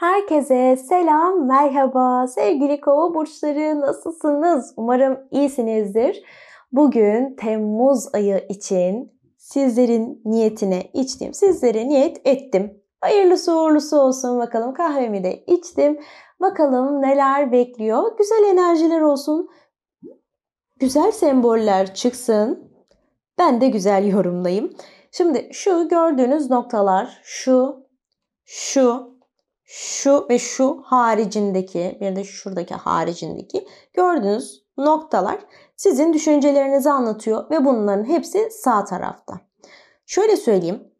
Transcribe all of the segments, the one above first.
Herkese selam, merhaba. Sevgili kova burçları nasılsınız? Umarım iyisinizdir. Bugün Temmuz ayı için sizlerin niyetine içtim. Sizlere niyet ettim. Hayırlısı uğurlusu olsun bakalım. Kahvemi de içtim. Bakalım neler bekliyor. Güzel enerjiler olsun. Güzel semboller çıksın. Ben de güzel yorumlayayım. Şimdi şu gördüğünüz noktalar, şu, şu, şu ve şu haricindeki bir de şuradaki haricindeki gördüğünüz noktalar sizin düşüncelerinizi anlatıyor ve bunların hepsi sağ tarafta. Şöyle söyleyeyim.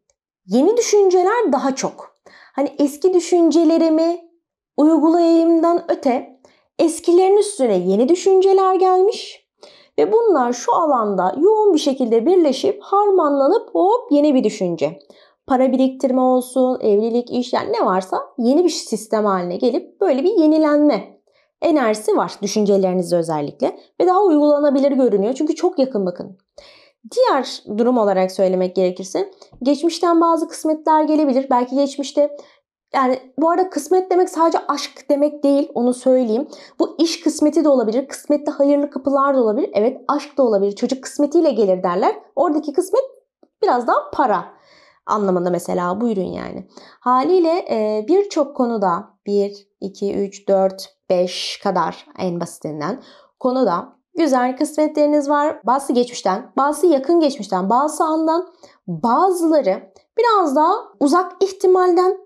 Yeni düşünceler daha çok. Hani eski düşüncelerimi uygulayayımdan öte eskilerin üstüne yeni düşünceler gelmiş ve bunlar şu alanda yoğun bir şekilde birleşip harmanlanıp hop yeni bir düşünce para biriktirme olsun, evlilik, iş yani ne varsa yeni bir sistem haline gelip böyle bir yenilenme enerjisi var düşüncelerinizde özellikle ve daha uygulanabilir görünüyor. Çünkü çok yakın bakın. Diğer durum olarak söylemek gerekirse geçmişten bazı kısmetler gelebilir. Belki geçmişte yani bu arada kısmet demek sadece aşk demek değil onu söyleyeyim. Bu iş kısmeti de olabilir. Kısmette hayırlı kapılar da olabilir. Evet aşk da olabilir. Çocuk kısmetiyle gelir derler. Oradaki kısmet biraz daha para anlamında mesela buyurun yani. Haliyle e, birçok konuda 1, 2, 3, 4, 5 kadar en basitinden konuda güzel kısmetleriniz var. Bazısı geçmişten, bazısı yakın geçmişten, bazısı andan, bazıları biraz daha uzak ihtimalden,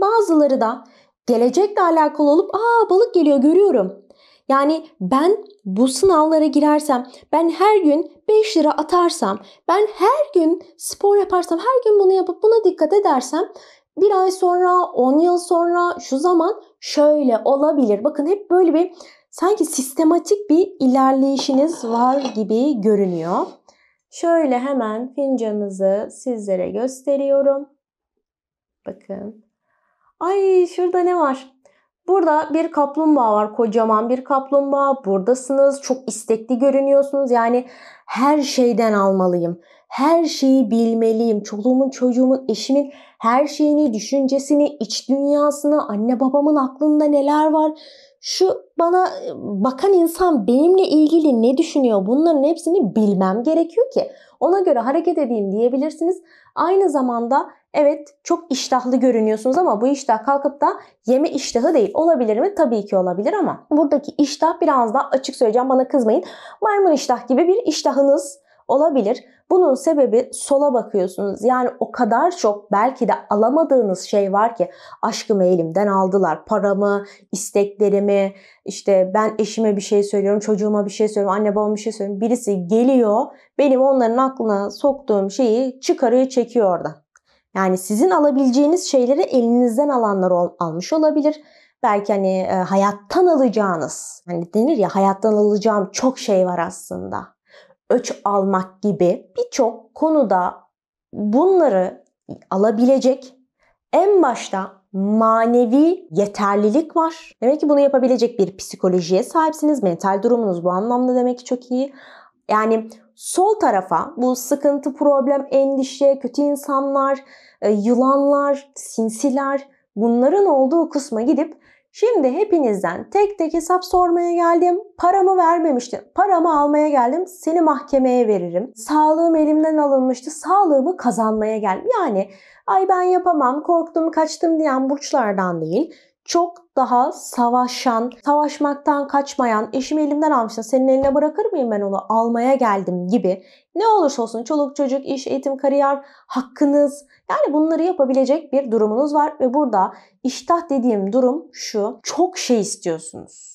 bazıları da gelecekle alakalı olup aa balık geliyor görüyorum yani ben bu sınavlara girersem, ben her gün 5 lira atarsam, ben her gün spor yaparsam, her gün bunu yapıp buna dikkat edersem bir ay sonra, 10 yıl sonra şu zaman şöyle olabilir. Bakın hep böyle bir sanki sistematik bir ilerleyişiniz var gibi görünüyor. Şöyle hemen fincanınızı sizlere gösteriyorum. Bakın. Ay şurada ne var? Burada bir kaplumbağa var. Kocaman bir kaplumbağa. Buradasınız. Çok istekli görünüyorsunuz. Yani her şeyden almalıyım. Her şeyi bilmeliyim. Çoluğumun, çocuğumun, eşimin her şeyini, düşüncesini, iç dünyasını, anne babamın aklında neler var şu bana e, bakan insan benimle ilgili ne düşünüyor bunların hepsini bilmem gerekiyor ki. Ona göre hareket edeyim diyebilirsiniz. Aynı zamanda evet çok iştahlı görünüyorsunuz ama bu iştah kalkıp da yeme iştahı değil. Olabilir mi? Tabii ki olabilir ama buradaki iştah biraz daha açık söyleyeceğim bana kızmayın. Maymun iştah gibi bir iştahınız olabilir. Bunun sebebi sola bakıyorsunuz. Yani o kadar çok belki de alamadığınız şey var ki aşkımı elimden aldılar. Paramı, isteklerimi, işte ben eşime bir şey söylüyorum, çocuğuma bir şey söylüyorum, anne babama bir şey söylüyorum. Birisi geliyor benim onların aklına soktuğum şeyi çıkarıyor çekiyor orada. Yani sizin alabileceğiniz şeyleri elinizden alanlar ol, almış olabilir belki hani e, hayattan alacağınız hani denir ya hayattan alacağım çok şey var aslında ölç almak gibi birçok konuda bunları alabilecek en başta manevi yeterlilik var. Demek ki bunu yapabilecek bir psikolojiye sahipsiniz. Mental durumunuz bu anlamda demek ki çok iyi. Yani sol tarafa bu sıkıntı, problem, endişe, kötü insanlar, e, yılanlar, sinsiler bunların olduğu kısma gidip Şimdi hepinizden tek tek hesap sormaya geldim. Paramı vermemiştim. Paramı almaya geldim. Seni mahkemeye veririm. Sağlığım elimden alınmıştı. Sağlığımı kazanmaya geldim. Yani ay ben yapamam, korktum, kaçtım diyen burçlardan değil çok daha savaşan, savaşmaktan kaçmayan, eşimi elimden almışsın senin eline bırakır mıyım ben onu almaya geldim gibi ne olursa olsun çoluk çocuk, iş, eğitim, kariyer, hakkınız yani bunları yapabilecek bir durumunuz var ve burada iştah dediğim durum şu çok şey istiyorsunuz.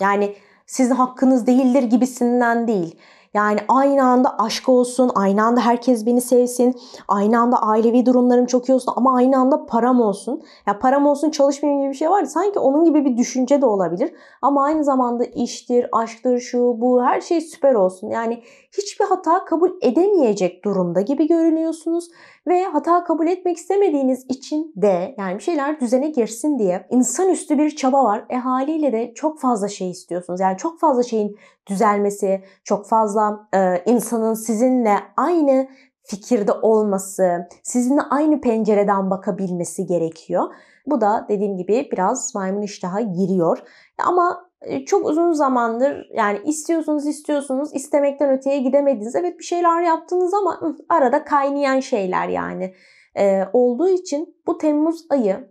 Yani sizin hakkınız değildir gibisinden değil. Yani aynı anda aşk olsun, aynı anda herkes beni sevsin, aynı anda ailevi durumlarım çok iyi olsun ama aynı anda param olsun. Ya param olsun çalışmayayım gibi bir şey var. Sanki onun gibi bir düşünce de olabilir. Ama aynı zamanda iştir, aşktır, şu, bu her şey süper olsun. Yani hiçbir hata kabul edemeyecek durumda gibi görünüyorsunuz ve hata kabul etmek istemediğiniz için de yani bir şeyler düzene girsin diye insanüstü bir çaba var. E haliyle de çok fazla şey istiyorsunuz. Yani çok fazla şeyin düzelmesi, çok fazla e, insanın sizinle aynı fikirde olması, sizinle aynı pencereden bakabilmesi gerekiyor. Bu da dediğim gibi biraz maymun iştaha giriyor. Ama ee, çok uzun zamandır yani istiyorsunuz istiyorsunuz istemekten öteye gidemediniz. Evet bir şeyler yaptınız ama arada kaynayan şeyler yani ee, olduğu için bu Temmuz ayı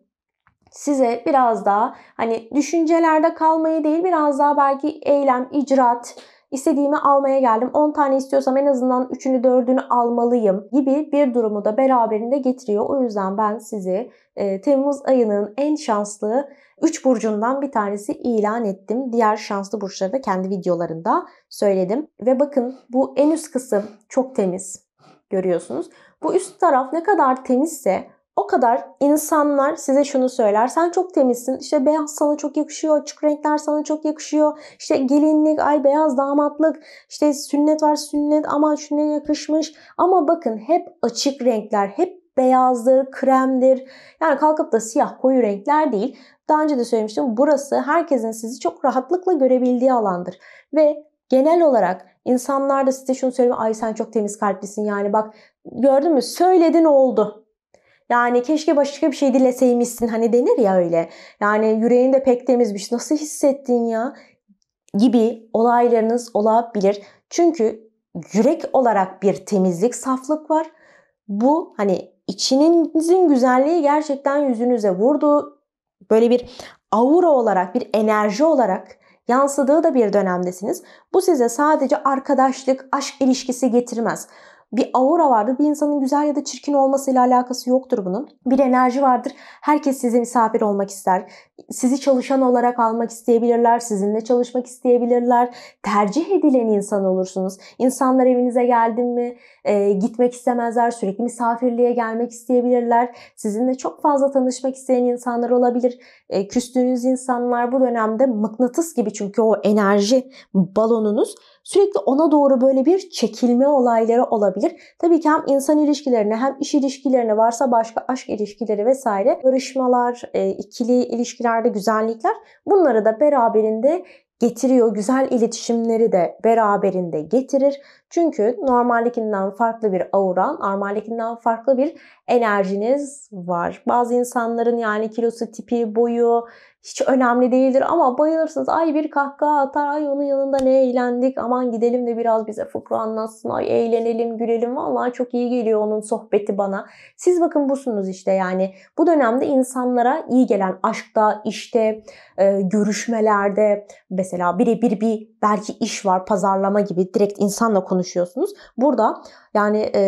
size biraz daha hani düşüncelerde kalmayı değil biraz daha belki eylem, icraat, istediğimi almaya geldim. 10 tane istiyorsam en azından 3'ünü 4'ünü almalıyım gibi bir durumu da beraberinde getiriyor. O yüzden ben sizi e, Temmuz ayının en şanslı 3 burcundan bir tanesi ilan ettim. Diğer şanslı burçları da kendi videolarında söyledim. Ve bakın bu en üst kısım çok temiz görüyorsunuz. Bu üst taraf ne kadar temizse o kadar insanlar size şunu söyler. Sen çok temizsin. İşte beyaz sana çok yakışıyor. Açık renkler sana çok yakışıyor. İşte gelinlik, ay beyaz damatlık. işte sünnet var sünnet ama sünnet yakışmış. Ama bakın hep açık renkler. Hep beyazdır, kremdir. Yani kalkıp da siyah koyu renkler değil. Daha önce de söylemiştim. Burası herkesin sizi çok rahatlıkla görebildiği alandır. Ve genel olarak insanlar da size şunu söylüyor. Ay sen çok temiz kalplisin yani bak gördün mü söyledin oldu. Yani keşke başka bir şey dileseymişsin hani denir ya öyle. Yani yüreğin de pek temizmiş. Nasıl hissettin ya? Gibi olaylarınız olabilir. Çünkü yürek olarak bir temizlik, saflık var. Bu hani içinizin güzelliği gerçekten yüzünüze vurdu. Böyle bir aura olarak, bir enerji olarak yansıdığı da bir dönemdesiniz. Bu size sadece arkadaşlık, aşk ilişkisi getirmez bir aura vardır. Bir insanın güzel ya da çirkin olmasıyla alakası yoktur bunun. Bir enerji vardır. Herkes size misafir olmak ister. Sizi çalışan olarak almak isteyebilirler. Sizinle çalışmak isteyebilirler. Tercih edilen insan olursunuz. İnsanlar evinize geldim mi e, gitmek istemezler. Sürekli misafirliğe gelmek isteyebilirler. Sizinle çok fazla tanışmak isteyen insanlar olabilir. E, küstüğünüz insanlar bu dönemde mıknatıs gibi çünkü o enerji balonunuz sürekli ona doğru böyle bir çekilme olayları olabilir olabilir. Tabii ki hem insan ilişkilerine hem iş ilişkilerine varsa başka aşk ilişkileri vesaire barışmalar, e, ikili ilişkilerde güzellikler bunları da beraberinde getiriyor. Güzel iletişimleri de beraberinde getirir. Çünkü normaldekinden farklı bir auran, normaldekinden farklı bir enerjiniz var. Bazı insanların yani kilosu, tipi, boyu hiç önemli değildir ama bayılırsınız. Ay bir kahkaha atar, ay onun yanında ne eğlendik, aman gidelim de biraz bize fıkra anlatsın, ay eğlenelim, gülelim. Vallahi çok iyi geliyor onun sohbeti bana. Siz bakın busunuz işte yani. Bu dönemde insanlara iyi gelen aşkta, işte, e, görüşmelerde mesela birebir bir belki iş var, pazarlama gibi direkt insanla konuş konuşuyorsunuz. Burada yani e,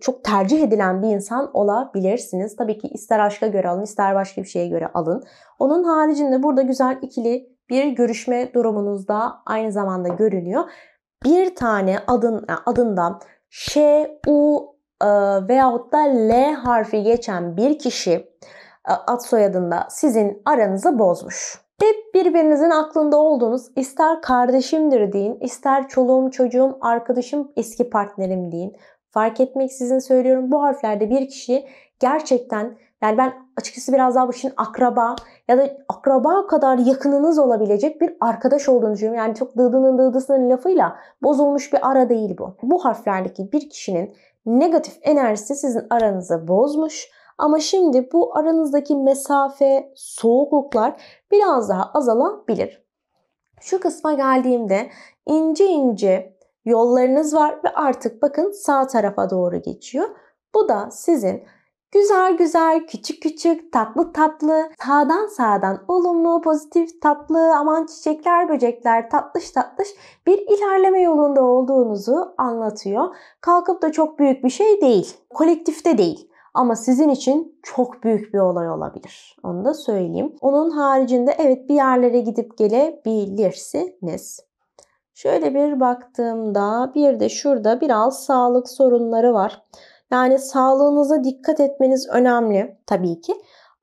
çok tercih edilen bir insan olabilirsiniz. Tabii ki ister aşka göre alın ister başka bir şeye göre alın. Onun haricinde burada güzel ikili bir görüşme durumunuz da aynı zamanda görünüyor. Bir tane adın adında Ş, U e, veyahut da L harfi geçen bir kişi e, ad soyadında sizin aranızı bozmuş. Hep birbirinizin aklında olduğunuz ister kardeşimdir deyin, ister çoluğum, çocuğum, arkadaşım, eski partnerim deyin. Fark etmek sizin söylüyorum bu harflerde bir kişi gerçekten yani ben açıkçası biraz daha bu işin akraba ya da akraba kadar yakınınız olabilecek bir arkadaş olduğunu düşünüyorum. Yani çok dıdının dıdısının lafıyla bozulmuş bir ara değil bu. Bu harflerdeki bir kişinin negatif enerjisi sizin aranızı bozmuş ama şimdi bu aranızdaki mesafe, soğukluklar biraz daha azalabilir. Şu kısma geldiğimde ince ince yollarınız var ve artık bakın sağ tarafa doğru geçiyor. Bu da sizin güzel güzel, küçük küçük, tatlı tatlı, sağdan sağdan olumlu, pozitif, tatlı, aman çiçekler, böcekler, tatlış tatlış bir ilerleme yolunda olduğunuzu anlatıyor. Kalkıp da çok büyük bir şey değil, kolektifte değil. Ama sizin için çok büyük bir olay olabilir. Onu da söyleyeyim. Onun haricinde evet bir yerlere gidip gelebilirsiniz. Şöyle bir baktığımda bir de şurada biraz sağlık sorunları var. Yani sağlığınıza dikkat etmeniz önemli tabii ki.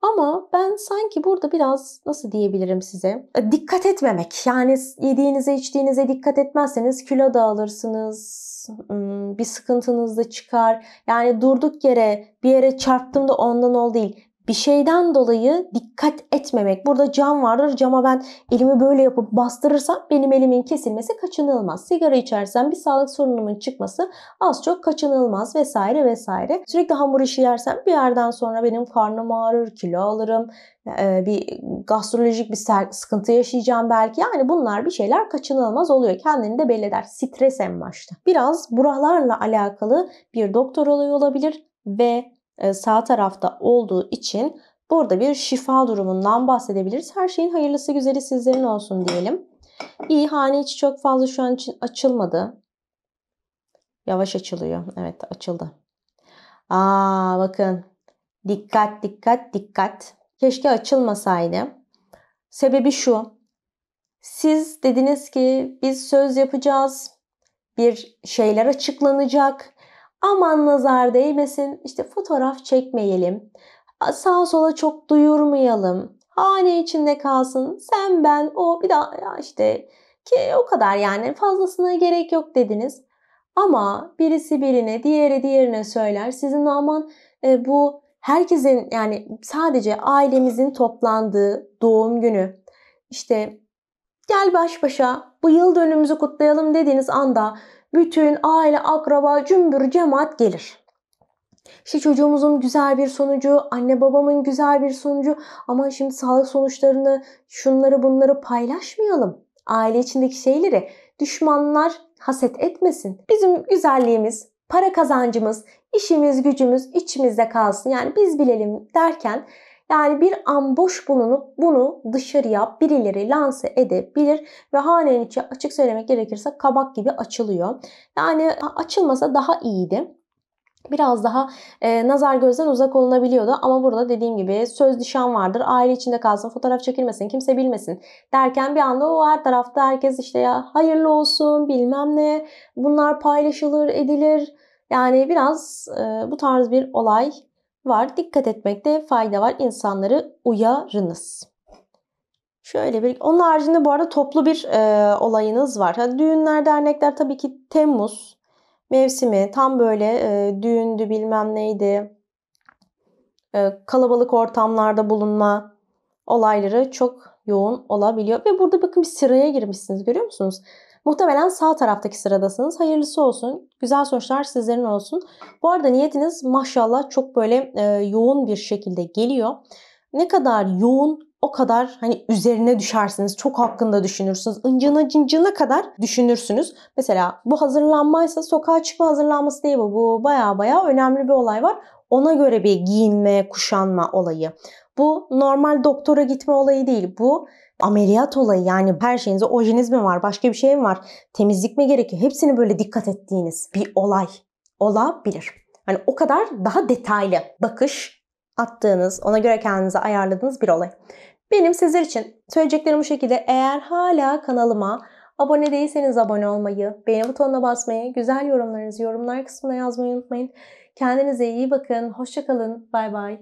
Ama ben sanki burada biraz nasıl diyebilirim size? E, dikkat etmemek. Yani yediğinize içtiğinize dikkat etmezseniz kilo da alırsınız. Bir sıkıntınız da çıkar. Yani durduk yere bir yere çarptım da ondan ol değil bir şeyden dolayı dikkat etmemek. Burada cam vardır. Cama ben elimi böyle yapıp bastırırsam benim elimin kesilmesi kaçınılmaz. Sigara içersem bir sağlık sorunumun çıkması az çok kaçınılmaz vesaire vesaire. Sürekli hamur işi yersem bir yerden sonra benim karnım ağrır, kilo alırım, ee, bir gastrolojik bir sıkıntı yaşayacağım belki. Yani bunlar bir şeyler kaçınılmaz oluyor. Kendini de belli eder. Stres en başta. Biraz buralarla alakalı bir doktor olayı olabilir ve e, sağ tarafta olduğu için burada bir şifa durumundan bahsedebiliriz. Her şeyin hayırlısı güzeli sizlerin olsun diyelim. İyi hane içi çok fazla şu an için açılmadı. Yavaş açılıyor. Evet açıldı. Aa bakın. Dikkat dikkat dikkat. Keşke açılmasaydı. Sebebi şu. Siz dediniz ki biz söz yapacağız. Bir şeyler açıklanacak aman nazar değmesin işte fotoğraf çekmeyelim. Sağa sola çok duyurmayalım. Hane içinde kalsın. Sen ben o bir daha ya işte ki o kadar yani fazlasına gerek yok dediniz. Ama birisi birine, diğeri diğerine söyler. Sizin aman e, bu herkesin yani sadece ailemizin toplandığı doğum günü. işte gel baş başa bu yıl dönümümüzü kutlayalım dediğiniz anda bütün aile, akraba, cümbür, cemaat gelir. İşte çocuğumuzun güzel bir sonucu, anne babamın güzel bir sonucu ama şimdi sağlık sonuçlarını şunları bunları paylaşmayalım. Aile içindeki şeyleri düşmanlar haset etmesin. Bizim güzelliğimiz, para kazancımız, işimiz, gücümüz içimizde kalsın. Yani biz bilelim derken yani bir an boş bulunup bunu dışarıya birileri lanse edebilir ve hanenin içi açık söylemek gerekirse kabak gibi açılıyor. Yani açılmasa daha iyiydi biraz daha e, nazar gözden uzak olunabiliyordu. Ama burada dediğim gibi söz dişan vardır. Aile içinde kalsın, fotoğraf çekilmesin, kimse bilmesin derken bir anda o her tarafta herkes işte ya hayırlı olsun bilmem ne bunlar paylaşılır edilir. Yani biraz e, bu tarz bir olay var. Dikkat etmekte fayda var. İnsanları uyarınız. Şöyle bir, onun haricinde bu arada toplu bir e, olayınız var. Ha, düğünler, dernekler tabii ki Temmuz mevsimi. Tam böyle e, düğündü bilmem neydi. E, kalabalık ortamlarda bulunma olayları çok yoğun olabiliyor. Ve burada bakın bir sıraya girmişsiniz görüyor musunuz? Muhtemelen sağ taraftaki sıradasınız. Hayırlısı olsun. Güzel sonuçlar sizlerin olsun. Bu arada niyetiniz maşallah çok böyle e, yoğun bir şekilde geliyor. Ne kadar yoğun o kadar hani üzerine düşersiniz. Çok hakkında düşünürsünüz. Incına cincına kadar düşünürsünüz. Mesela bu hazırlanmaysa sokağa çıkma hazırlanması değil bu. Bu baya baya önemli bir olay var. Ona göre bir giyinme, kuşanma olayı. Bu normal doktora gitme olayı değil. Bu ameliyat olayı yani her şeyinize ojeniz mi var, başka bir şey mi var, temizlik mi gerekiyor? Hepsini böyle dikkat ettiğiniz bir olay olabilir. Hani o kadar daha detaylı bakış attığınız, ona göre kendinizi ayarladığınız bir olay. Benim sizler için söyleyeceklerim bu şekilde. Eğer hala kanalıma abone değilseniz abone olmayı, beğeni butonuna basmayı, güzel yorumlarınızı yorumlar kısmına yazmayı unutmayın. Kendinize iyi bakın. Hoşçakalın. Bay bay.